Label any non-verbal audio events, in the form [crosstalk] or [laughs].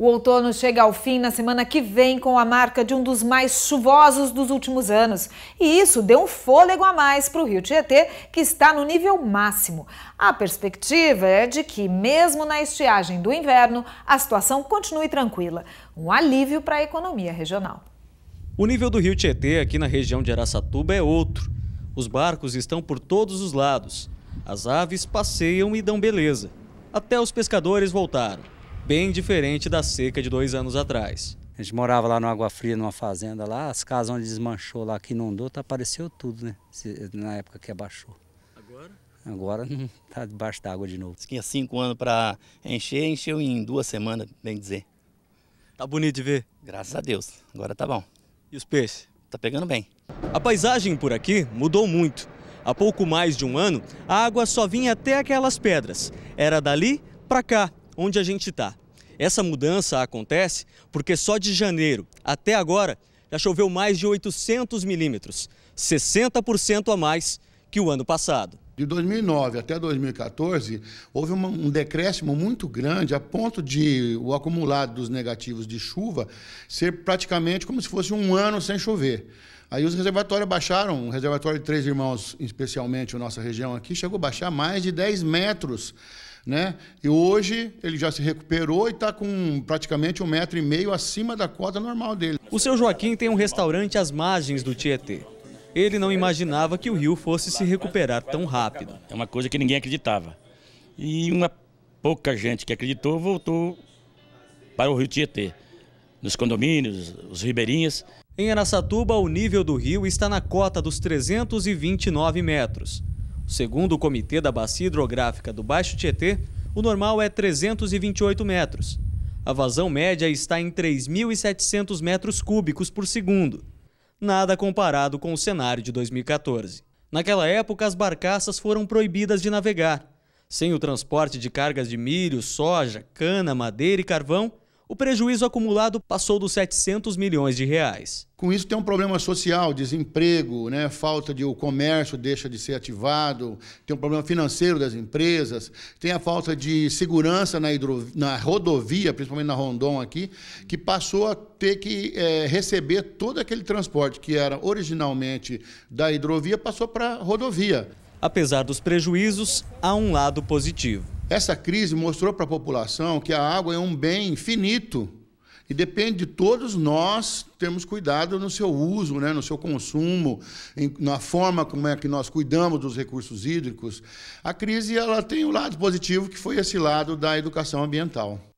O outono chega ao fim na semana que vem com a marca de um dos mais chuvosos dos últimos anos. E isso deu um fôlego a mais para o Rio Tietê, que está no nível máximo. A perspectiva é de que, mesmo na estiagem do inverno, a situação continue tranquila. Um alívio para a economia regional. O nível do Rio Tietê aqui na região de Araçatuba é outro. Os barcos estão por todos os lados. As aves passeiam e dão beleza. Até os pescadores voltaram bem diferente da seca de dois anos atrás. A gente morava lá no Água Fria, numa fazenda lá, as casas onde desmanchou lá, que inundou, tá, apareceu tudo, né? Na época que abaixou. Agora? Agora não [laughs] tá debaixo d'água de novo. Tinha cinco anos para encher, encheu em duas semanas, bem dizer. Tá bonito de ver? Graças a Deus, agora tá bom. E os peixes? Tá pegando bem. A paisagem por aqui mudou muito. Há pouco mais de um ano, a água só vinha até aquelas pedras. Era dali para cá, onde a gente está. Essa mudança acontece porque só de janeiro até agora já choveu mais de 800 milímetros, 60% a mais que o ano passado de 2009 até 2014, houve uma, um decréscimo muito grande, a ponto de o acumulado dos negativos de chuva ser praticamente como se fosse um ano sem chover. Aí os reservatórios baixaram, o reservatório de Três Irmãos, especialmente a nossa região aqui, chegou a baixar mais de 10 metros. Né? E hoje ele já se recuperou e está com praticamente um metro e meio acima da cota normal dele. O seu Joaquim tem um restaurante às margens do Tietê. Ele não imaginava que o rio fosse se recuperar tão rápido. É uma coisa que ninguém acreditava. E uma pouca gente que acreditou voltou para o rio Tietê, nos condomínios, os ribeirinhos. Em Aracatuba, o nível do rio está na cota dos 329 metros. Segundo o Comitê da Bacia Hidrográfica do Baixo Tietê, o normal é 328 metros. A vazão média está em 3.700 metros cúbicos por segundo nada comparado com o cenário de 2014. Naquela época, as barcaças foram proibidas de navegar. Sem o transporte de cargas de milho, soja, cana, madeira e carvão, o prejuízo acumulado passou dos 700 milhões de reais. Com isso tem um problema social, desemprego, né? falta de o comércio deixa de ser ativado, tem um problema financeiro das empresas, tem a falta de segurança na, hidro, na rodovia, principalmente na Rondon aqui, que passou a ter que é, receber todo aquele transporte que era originalmente da hidrovia, passou para a rodovia. Apesar dos prejuízos, há um lado positivo. Essa crise mostrou para a população que a água é um bem finito e depende de todos nós termos cuidado no seu uso, né, no seu consumo, em, na forma como é que nós cuidamos dos recursos hídricos. A crise ela tem o um lado positivo que foi esse lado da educação ambiental.